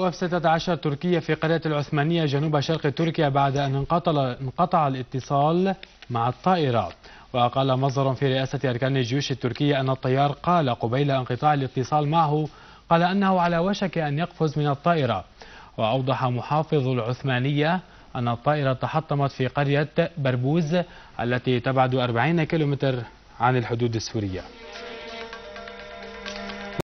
وف 16 تركيا في قرية العثمانية جنوب شرق تركيا بعد أن انقطع, انقطع الاتصال مع الطائرة وقال مصدر في رئاسة أركان الجيوش التركية أن الطيار قال قبيل انقطاع الاتصال معه قال أنه على وشك أن يقفز من الطائرة وأوضح محافظ العثمانية أن الطائرة تحطمت في قرية بربوز التي تبعد 40 كيلومتر عن الحدود السورية